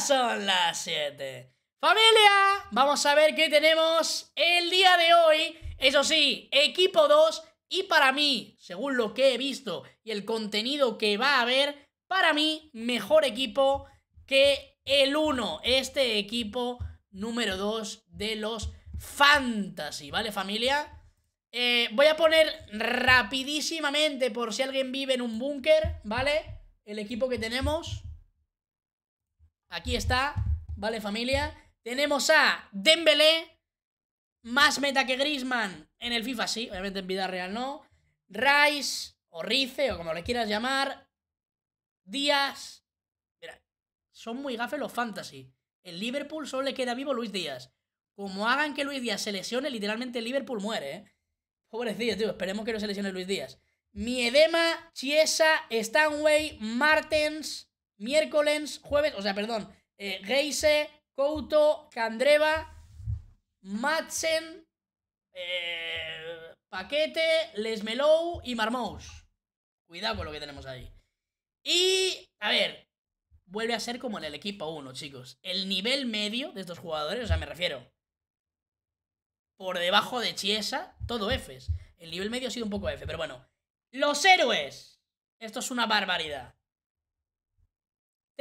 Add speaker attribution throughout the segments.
Speaker 1: son las 7. Familia, vamos a ver qué tenemos el día de hoy. Eso sí, equipo 2 y para mí, según lo que he visto y el contenido que va a haber, para mí mejor equipo que el 1, este equipo número 2 de los Fantasy, ¿vale familia? Eh, voy a poner rapidísimamente por si alguien vive en un búnker, ¿vale? El equipo que tenemos. Aquí está, ¿vale, familia? Tenemos a Dembélé, más meta que Griezmann en el FIFA, sí, obviamente en vida real no. Rice, o Rice, o como le quieras llamar. Díaz. Mira, son muy gafes los fantasy. El Liverpool solo le queda vivo Luis Díaz. Como hagan que Luis Díaz se lesione, literalmente Liverpool muere, ¿eh? Pobrecillo, tío, esperemos que no se lesione Luis Díaz. Miedema, Chiesa, Stanway, Martens, miércoles, jueves, o sea, perdón, eh, Geise, Couto, Candreva, Madsen, eh, Paquete, Lesmelou y Marmous. Cuidado con lo que tenemos ahí. Y, a ver, vuelve a ser como en el equipo 1, chicos. El nivel medio de estos jugadores, o sea, me refiero. Por debajo de Chiesa, todo Fs. El nivel medio ha sido un poco F, pero bueno. Los héroes. Esto es una barbaridad.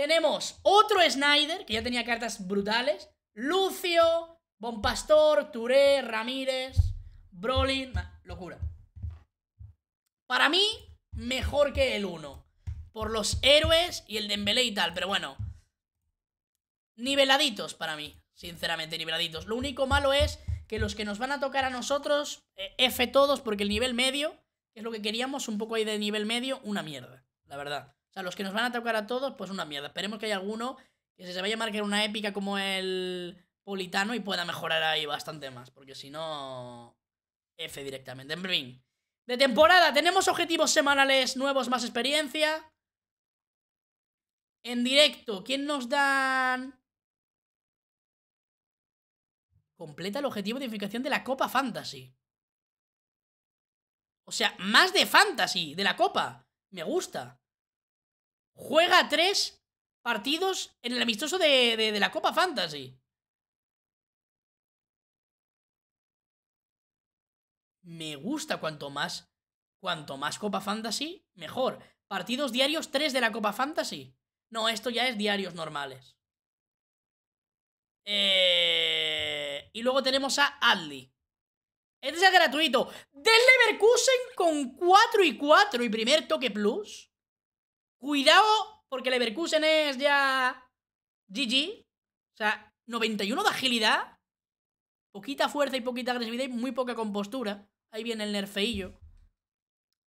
Speaker 1: Tenemos otro Snyder, que ya tenía cartas brutales. Lucio, Bonpastor, Touré, Ramírez, Brolin. locura. Para mí, mejor que el 1. Por los héroes y el Dembélé y tal, pero bueno. Niveladitos para mí, sinceramente, niveladitos. Lo único malo es que los que nos van a tocar a nosotros, eh, F todos, porque el nivel medio, que es lo que queríamos, un poco ahí de nivel medio, una mierda, la verdad. O sea, los que nos van a tocar a todos, pues una mierda. Esperemos que haya alguno que se vaya a marcar una épica como el Politano y pueda mejorar ahí bastante más. Porque si no, F directamente. En fin. De temporada, tenemos objetivos semanales nuevos, más experiencia. En directo, ¿quién nos dan? Completa el objetivo de edificación de la Copa Fantasy. O sea, más de Fantasy, de la Copa. Me gusta juega tres partidos en el amistoso de, la Copa Fantasy. Me gusta cuanto más. Cuanto más Copa Fantasy, mejor. Partidos diarios 3 de la Copa Fantasy. No, esto ya es diarios normales. Eh, y luego tenemos a Adli. Este es el gratuito. Del Leverkusen con 4 y 4 y primer toque plus. Cuidado, porque Leverkusen es ya GG. O sea, 91 de agilidad. Poquita fuerza y poquita agresividad y muy poca compostura. Ahí viene el nerfeillo.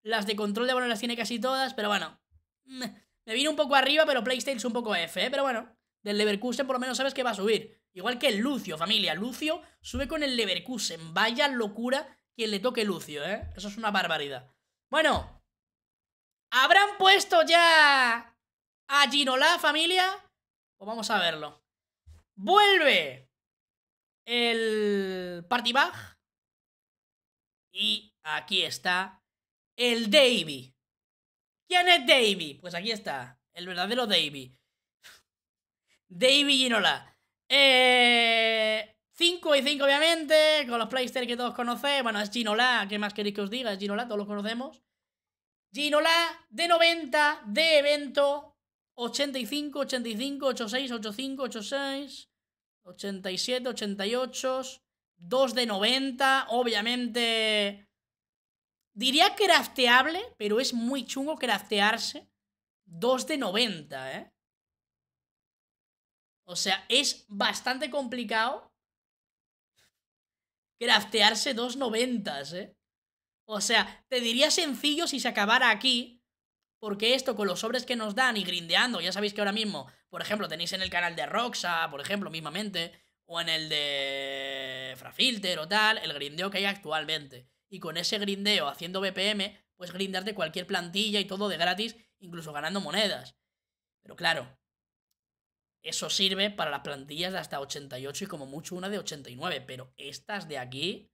Speaker 1: Las de control de balón las tiene casi todas, pero bueno. Mm, me vino un poco arriba, pero PlayStation un poco F, ¿eh? Pero bueno, del Leverkusen por lo menos sabes que va a subir. Igual que el Lucio, familia. Lucio sube con el Leverkusen. Vaya locura quien le toque Lucio, ¿eh? Eso es una barbaridad. Bueno, ¿Habrán puesto ya a Ginola, familia? Pues vamos a verlo. Vuelve el Party Y aquí está el Davy. ¿Quién es Davy? Pues aquí está, el verdadero Davy. Davy Ginola. Eh, 5 y 5, obviamente, con los playster que todos conocéis. Bueno, es Ginola, ¿qué más queréis que os diga? Es Ginola, todos lo conocemos. Ginola de 90 de evento. 85, 85, 86, 85, 86, 87, 88, 2 de 90, obviamente... Diría crafteable, pero es muy chungo craftearse. 2 de 90, ¿eh? O sea, es bastante complicado craftearse dos noventas, ¿eh? O sea, te diría sencillo si se acabara aquí, porque esto con los sobres que nos dan y grindeando, ya sabéis que ahora mismo, por ejemplo, tenéis en el canal de Roxa, por ejemplo, mismamente, o en el de Frafilter o tal, el grindeo que hay actualmente. Y con ese grindeo haciendo BPM, puedes grindarte cualquier plantilla y todo de gratis, incluso ganando monedas. Pero claro, eso sirve para las plantillas de hasta 88 y como mucho una de 89, pero estas de aquí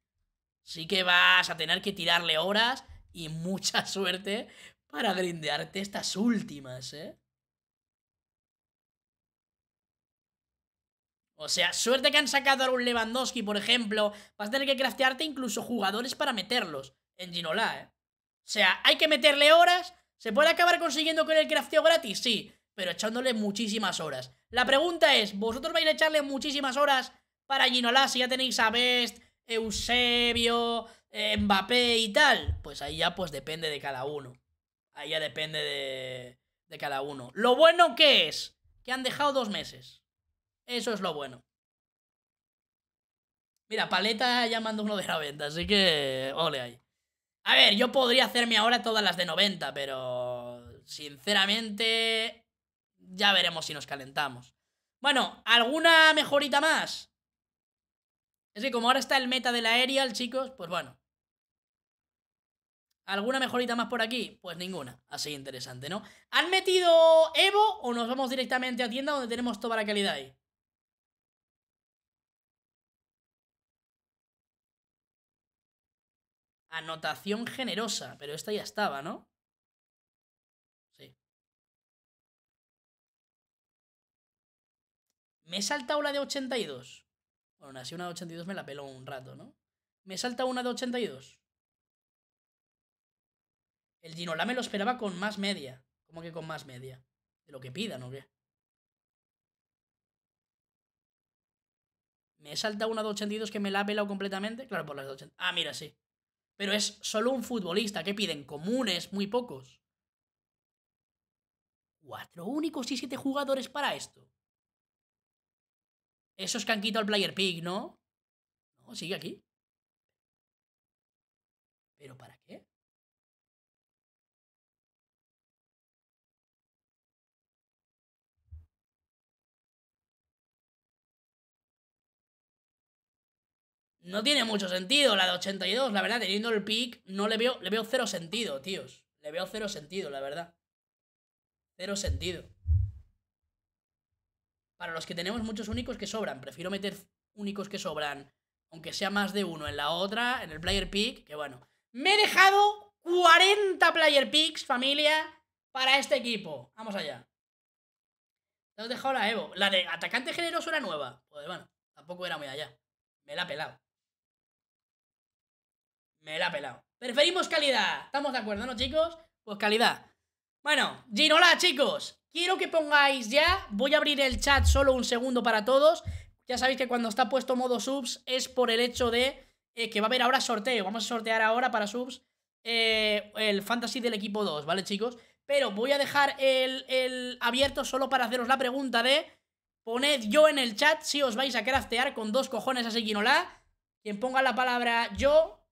Speaker 1: Sí que vas a tener que tirarle horas y mucha suerte para grindearte estas últimas, ¿eh? O sea, suerte que han sacado a un Lewandowski, por ejemplo. Vas a tener que craftearte incluso jugadores para meterlos en Ginola, ¿eh? O sea, hay que meterle horas. ¿Se puede acabar consiguiendo con el crafteo gratis? Sí, pero echándole muchísimas horas. La pregunta es, ¿vosotros vais a echarle muchísimas horas para Ginola si ya tenéis a Best, Eusebio, eh, Mbappé y tal, pues ahí ya pues depende de cada uno. Ahí ya depende de, de cada uno. Lo bueno que es que han dejado dos meses. Eso es lo bueno. Mira, Paleta ya mandó uno de la venta, así que ole ahí. A ver, yo podría hacerme ahora todas las de 90, pero sinceramente ya veremos si nos calentamos. Bueno, ¿alguna mejorita más? Es que como ahora está el meta de la aerial, chicos, pues bueno. ¿Alguna mejorita más por aquí? Pues ninguna. Así interesante, ¿no? ¿Han metido Evo o nos vamos directamente a tienda donde tenemos toda la calidad ahí? Anotación generosa, pero esta ya estaba, ¿no? Sí. Me he saltado la de 82. Bueno, así una de 82 me la peló un rato, ¿no? Me salta una de 82. El Ginola me lo esperaba con más media. ¿Cómo que con más media? De lo que pidan, ¿o qué? Me salta una de 82 que me la ha pelado completamente. Claro, por las de 80. Ah, mira, sí. Pero es solo un futbolista. ¿Qué piden? Comunes, muy pocos. Cuatro únicos y siete jugadores para esto. Esos que han quitado el player pick, ¿no? No, sigue aquí. ¿Pero para qué? No tiene mucho sentido la de 82, la verdad, teniendo el pick, no le veo, le veo cero sentido, tíos. Le veo cero sentido, la verdad. Cero sentido. Para los que tenemos muchos únicos que sobran, prefiero meter únicos que sobran, aunque sea más de uno en la otra, en el player pick, que bueno. Me he dejado 40 player picks, familia, para este equipo. Vamos allá. Te has dejado la Evo. La de atacante generoso era nueva. Pues bueno, tampoco era muy allá. Me la ha pelado. Me la ha pelado. Preferimos calidad. ¿Estamos de acuerdo, no, chicos? Pues calidad. Bueno, Ginola, chicos. Quiero que pongáis ya, voy a abrir el chat solo un segundo para todos. Ya sabéis que cuando está puesto modo subs es por el hecho de eh, que va a haber ahora sorteo. Vamos a sortear ahora para subs eh, el fantasy del equipo 2, ¿vale chicos? Pero voy a dejar el, abierto solo para haceros la pregunta de... Poned yo en el chat si os vais a craftear con dos cojones a Seguinola. Quien ponga la palabra yo,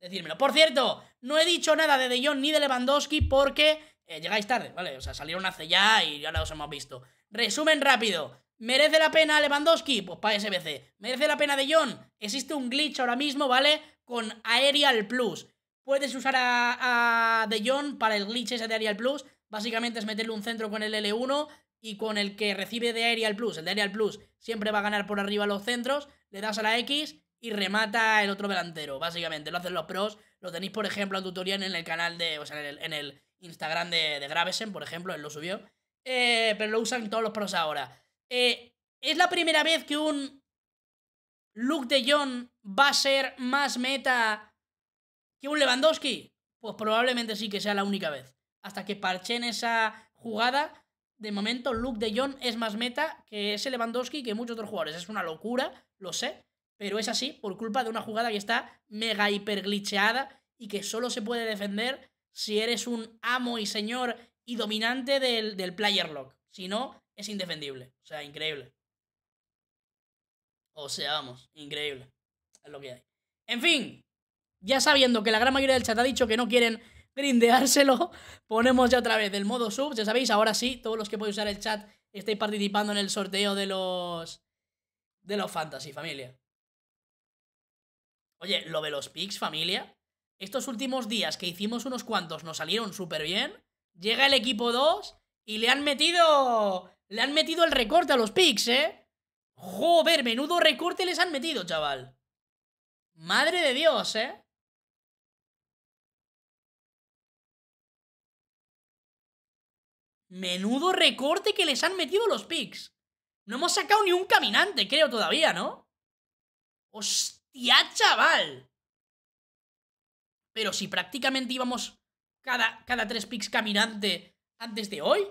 Speaker 1: decírmelo. Por cierto, no he dicho nada de De Jong ni de Lewandowski porque eh, llegáis tarde, ¿vale? O sea, salieron hace ya y ahora os hemos visto. Resumen rápido. ¿Merece la pena Lewandowski? Pues para SBC. ¿Merece la pena De Jong? Existe un glitch ahora mismo, ¿vale? Con Aerial Plus. Puedes usar a, De Jong para el glitch ese de Aerial Plus. Básicamente es meterle un centro con el L1 y con el que recibe de Aerial Plus. El de Aerial Plus siempre va a ganar por arriba los centros. Le das a la X y remata el otro delantero, básicamente. Lo hacen los pros. Lo tenéis, por ejemplo, en tutorial en el canal de... O sea, en el Instagram de, Gravesen, por ejemplo, él lo subió. Eh, pero lo usan todos los pros ahora. Eh, es la primera vez que un Luke de Jon... va a ser más meta que un Lewandowski. Pues probablemente sí que sea la única vez. Hasta que en esa jugada, de momento Luke de Jon es más meta que ese Lewandowski y que muchos otros jugadores. Es una locura, lo sé, pero es así por culpa de una jugada que está mega hiper glitcheada y que solo se puede defender si eres un amo y señor y dominante del, del player lock. Si no, es indefendible. O sea, increíble. O sea, vamos, increíble. Es lo que hay. En fin, ya sabiendo que la gran mayoría del chat ha dicho que no quieren brindeárselo ponemos ya otra vez el modo sub. Ya sabéis, ahora sí, todos los que podéis usar el chat estáis participando en el sorteo de los. de los fantasy, familia. Oye, lo de los picks, familia estos últimos días que hicimos unos cuantos nos salieron súper bien. Llega el equipo 2 y le han metido. Le han metido el recorte a los picks, ¿eh? Joder, menudo recorte les han metido, chaval. Madre de Dios, ¿eh? Menudo recorte que les han metido los picks. No hemos sacado ni un caminante, creo, todavía, ¿no? ¡Hostia, chaval! Pero si prácticamente íbamos cada, cada tres picks caminante antes de hoy.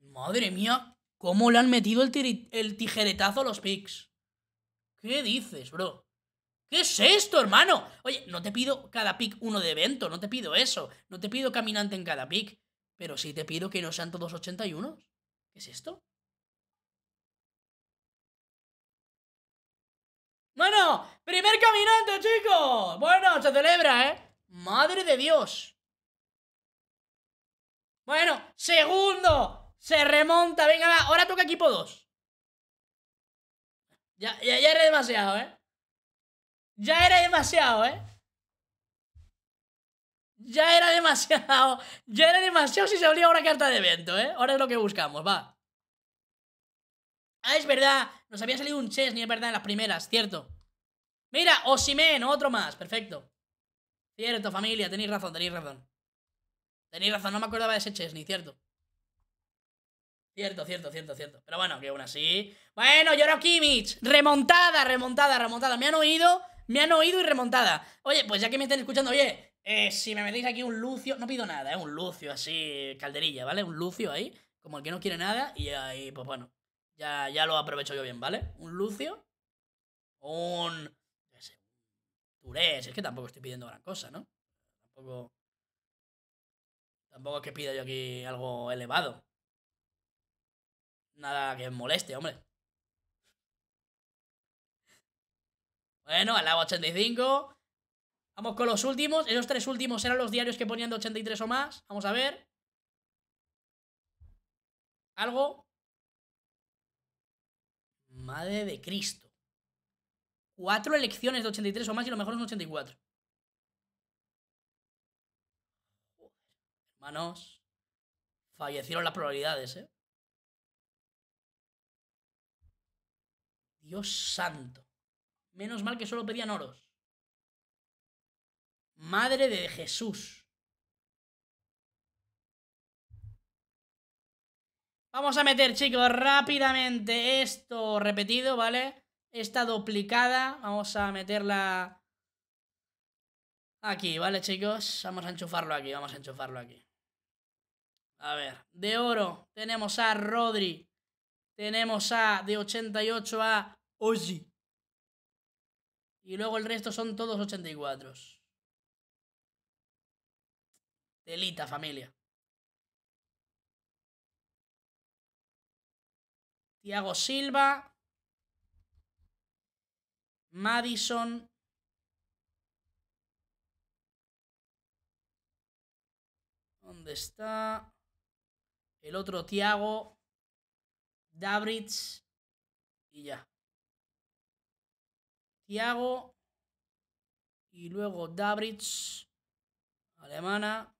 Speaker 1: Madre mía, cómo le han metido el, tijeretazo a los picks. ¿Qué dices, bro? ¿Qué es esto, hermano? Oye, no te pido cada pick uno de evento, no te pido eso. No te pido caminante en cada pick. Pero sí te pido que no sean todos 81. ¿Qué es esto? primer caminante, chicos. Bueno, se celebra, ¿eh? Madre de Dios. Bueno, segundo. Se remonta. Venga, va. Ahora toca equipo 2. Ya, ya, era demasiado, ¿eh? Ya era demasiado, ¿eh? Ya era demasiado. Ya era demasiado si se abría una carta de evento, ¿eh? Ahora es lo que buscamos, va. Ah, es verdad. Nos había salido un ni es verdad, en las primeras, cierto. Mira, Osimen, otro más. Perfecto. Cierto, familia, tenéis razón, tenéis razón. Tenéis razón, no me acordaba de ese Chesney, cierto. Cierto, cierto, cierto, cierto. Pero bueno, que aún así. Bueno, lloro Kimmich. Remontada, remontada, remontada. Me han oído, me han oído y remontada. Oye, pues ya que me estén escuchando, oye, eh, si me metéis aquí un lucio, no pido nada, eh, un lucio así, calderilla, ¿vale? Un lucio ahí, como el que no quiere nada, y ahí, pues bueno, ya, ya lo aprovecho yo bien, ¿vale? Un lucio, un, es que tampoco estoy pidiendo gran cosa, ¿no? Tampoco. Tampoco es que pida yo aquí algo elevado. Nada que moleste, hombre. Bueno, al agua 85. Vamos con los últimos. Esos tres últimos eran los diarios que ponían de 83 o más. Vamos a ver. ¿Algo? Madre de Cristo. Cuatro elecciones de 83 o más y lo mejor es un 84. Hermanos, fallecieron las probabilidades, ¿eh? Dios santo. Menos mal que solo pedían oros. Madre de Jesús. Vamos a meter, chicos, rápidamente esto repetido, ¿vale? Esta duplicada, vamos a meterla aquí, ¿vale, chicos? Vamos a enchufarlo aquí, vamos a enchufarlo aquí. A ver, de oro tenemos a Rodri, tenemos a de 88 a Oji. Y luego el resto son todos 84. Delita, familia. Tiago Silva, Madison. ¿Dónde está? El otro Tiago. Davritz. Y ya. Tiago. Y luego Davritz. Alemana.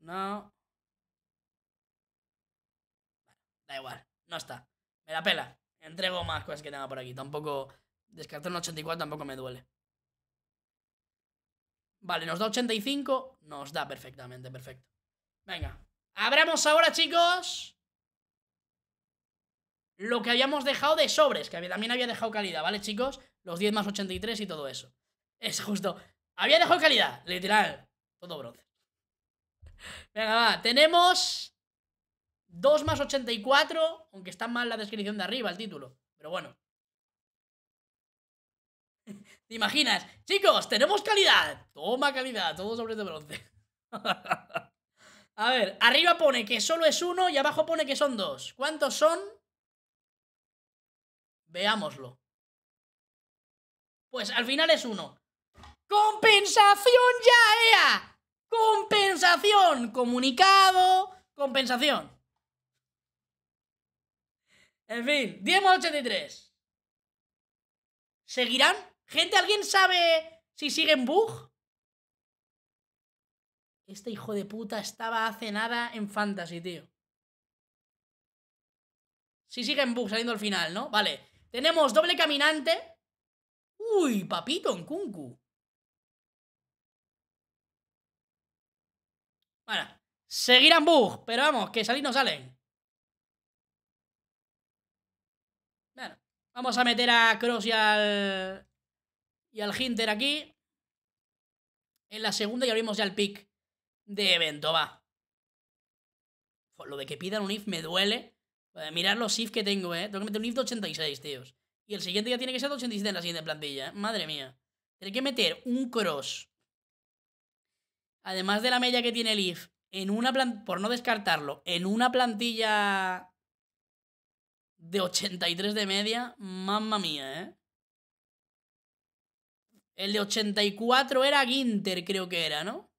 Speaker 1: No. Da igual, no está. Me la pela. Entrego más cosas que tenga por aquí. Tampoco. Descartar un 84 tampoco me duele. Vale, nos da 85. Nos da perfectamente, perfecto. Venga. Abramos ahora, chicos. Lo que habíamos dejado de sobres, que también había dejado calidad, ¿vale, chicos? Los 10 más 83 y todo eso. Es justo. Había dejado calidad, literal. Todo bronce. Venga, va. Tenemos 2 más 84, aunque está mal la descripción de arriba, el título. Pero bueno. ¿Te imaginas? Chicos, tenemos calidad. Toma calidad, todo sobre de bronce. A ver, arriba pone que solo es uno y abajo pone que son dos. ¿Cuántos son? Veámoslo. Pues al final es uno. ¡Compensación ya, EA! ¡Compensación! Comunicado, compensación. En fin, 10 83. ¿Seguirán? Gente, ¿alguien sabe si siguen bug? Este hijo de puta estaba hace nada en Fantasy, tío. Si siguen bug saliendo al final, ¿no? Vale. Tenemos doble caminante. Uy, papito en Kunku. Bueno, seguirán bug, pero vamos, que salir no salen. Vamos a meter a Cross y al. Y al Hinter aquí. En la segunda y abrimos ya el pick de evento, va. lo de que pidan un if me duele. Mirar los if que tengo, eh. Tengo que meter un if de 86, tíos. Y el siguiente ya tiene que ser de 87 en la siguiente plantilla. Eh. Madre mía. Tiene que meter un cross. Además de la media que tiene el if. En una Por no descartarlo. En una plantilla de 83 de media, mamma mía, ¿eh? El de 84 era Ginter, creo que era, ¿no?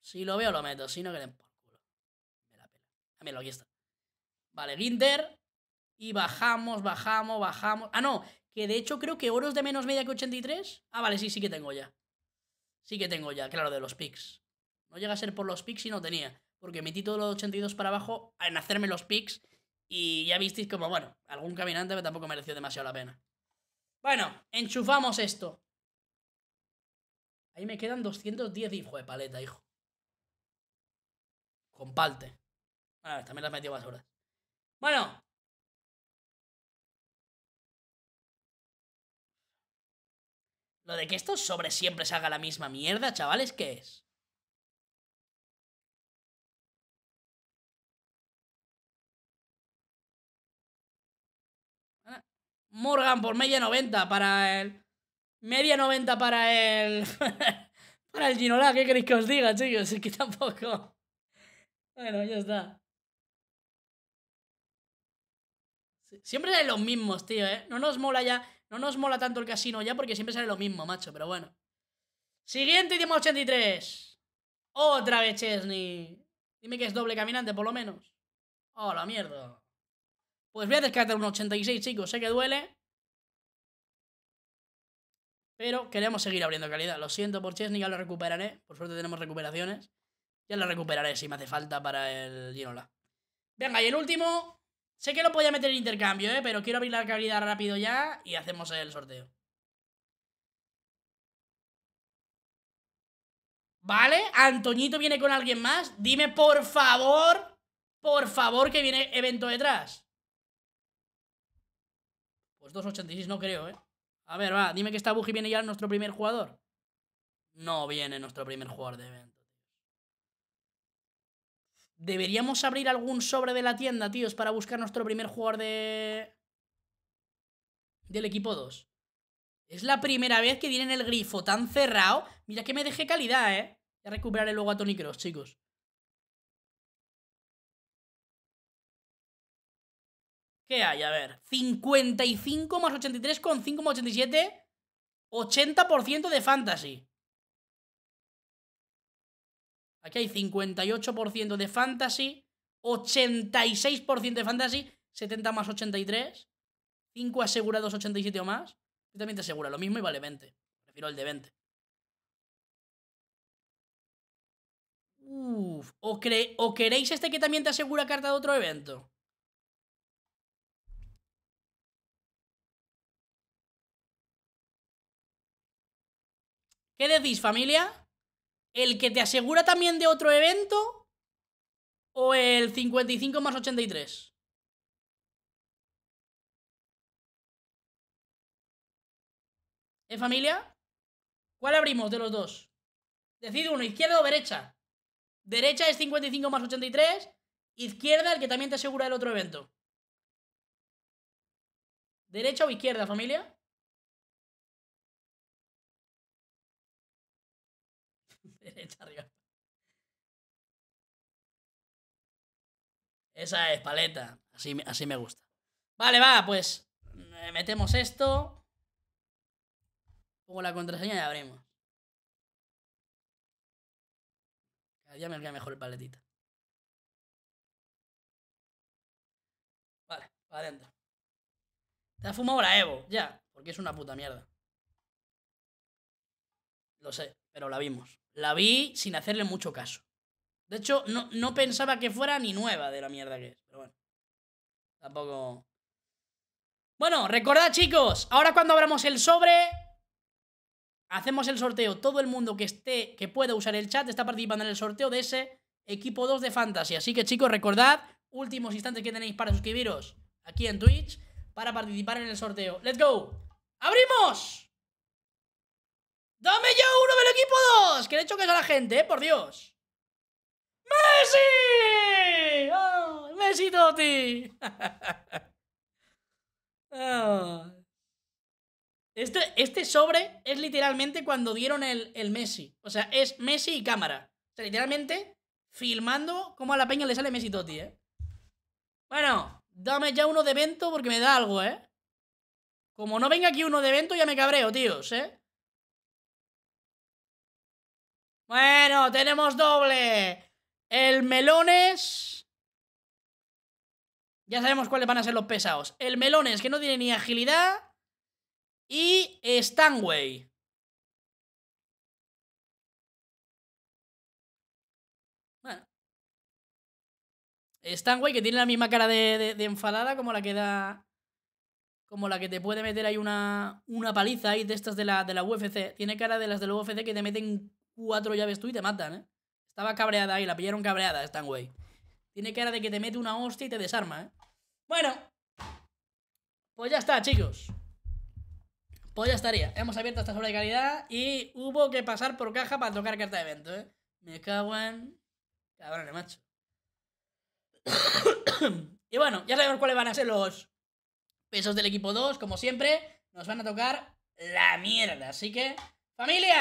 Speaker 1: Si lo veo, lo meto. Si no, que por culo. Me la ah, aquí está. Vale, Ginter. Y bajamos, bajamos, bajamos. Ah, no. Que de hecho creo que oro es de menos media que 83. Ah, vale, sí, sí que tengo ya. Sí que tengo ya, claro, de los picks. No llega a ser por los picks y no tenía. Porque metí todos los 82 para abajo en hacerme los picks y ya visteis como, bueno, algún caminante tampoco mereció demasiado la pena. Bueno, enchufamos esto. Ahí me quedan 210 hijo de paleta, hijo. Comparte. ver ah, también las metió basura Bueno. Lo de que estos sobre siempre se haga la misma mierda, chavales, ¿qué es? Morgan por media noventa para el. Media noventa para el. para el Ginola, ¿qué queréis que os diga, chicos? Es que tampoco. Bueno, ya está. Siempre salen los mismos, tío, ¿eh? No nos mola ya. No nos mola tanto el casino ya porque siempre sale lo mismo, macho, pero bueno. Siguiente idioma 83. Otra vez Chesney. Dime que es doble caminante, por lo menos. Oh, la mierda. Pues voy a descartar un 86, chicos. Sé que duele. Pero queremos seguir abriendo calidad. Lo siento por Chesney, ya lo recuperaré. Por suerte tenemos recuperaciones. Ya lo recuperaré si me hace falta para el Ginola. Venga, y el último. Sé que lo podía meter en intercambio, ¿eh? Pero quiero abrir la calidad rápido ya y hacemos el sorteo. ¿Vale? Antoñito viene con alguien más. Dime, por favor, por favor, que viene evento detrás. 2.86 no creo, ¿eh? A ver, va, dime que está buggy viene ya nuestro primer jugador. No viene nuestro primer jugador de evento. Deberíamos abrir algún sobre de la tienda, tíos, para buscar nuestro primer jugador de... Del equipo 2. Es la primera vez que tienen el grifo tan cerrado. Mira que me dejé calidad, ¿eh? Ya recuperaré luego a Tony Cross, chicos. ¿Qué hay? A ver, 55 más 83 con 5 más 87, 80% de fantasy. Aquí hay 58% de fantasy, 86% de fantasy, 70 más 83, 5 asegurados 87 o más. que también te asegura lo mismo y vale 20. Prefiero el de 20. Uf, o queréis este que también te asegura carta de otro evento. ¿Qué decís, familia? ¿El que te asegura también de otro evento? ¿O el 55 más 83? ¿Eh, familia? ¿Cuál abrimos de los dos? Decid uno, izquierda o derecha. Derecha es 55 más 83. Izquierda, el que también te asegura el otro evento. ¿Derecha o izquierda, familia? Esa es, paleta. Así, así me gusta. Vale, va, pues. Eh, metemos esto. Pongo la contraseña y abrimos. Cada me queda mejor el paletita. Vale, para adentro. Te ha fumado la Evo, ya, porque es una puta mierda. Lo sé, pero la vimos. La vi sin hacerle mucho caso. De hecho, no, no pensaba que fuera ni nueva de la mierda que es. Pero bueno. Tampoco. Bueno, recordad, chicos. Ahora cuando abramos el sobre. Hacemos el sorteo. Todo el mundo que esté, que pueda usar el chat, está participando en el sorteo de ese equipo 2 de Fantasy. Así que, chicos, recordad, últimos instantes que tenéis para suscribiros aquí en Twitch para participar en el sorteo. ¡Let's go! ¡Abrimos! ¡Dame ya uno del equipo 2! Que le que a la gente, ¿eh? Por Dios. ¡Messi! ¡Oh! ¡Messi Totti! este, este, sobre es literalmente cuando dieron el, el Messi. O sea, es Messi y cámara. O sea, literalmente filmando cómo a la peña le sale Messi Totti, ¿eh? Bueno, dame ya uno de evento porque me da algo, ¿eh? Como no venga aquí uno de evento ya me cabreo, tíos, ¿eh? Bueno, tenemos doble. El melones. Ya sabemos cuáles van a ser los pesados. El melones, que no tiene ni agilidad. Y Stanway. Bueno. Stanway, que tiene la misma cara de, enfadada como la que da como la que te puede meter ahí una, una paliza ahí de estas de la, de la UFC. Tiene cara de las de la UFC que te meten cuatro llaves tú y te matan, ¿eh? Estaba cabreada ahí, la pillaron cabreada, esta güey Tiene cara de que te mete una hostia y te desarma, ¿eh? Bueno, pues ya está, chicos. Pues ya estaría. Hemos abierto esta zona de calidad y hubo que pasar por caja para tocar carta de evento, ¿eh? Me cago en... el macho. y bueno, ya sabemos cuáles van a ser los pesos del equipo 2. Como siempre, nos van a tocar la mierda. Así que, familia.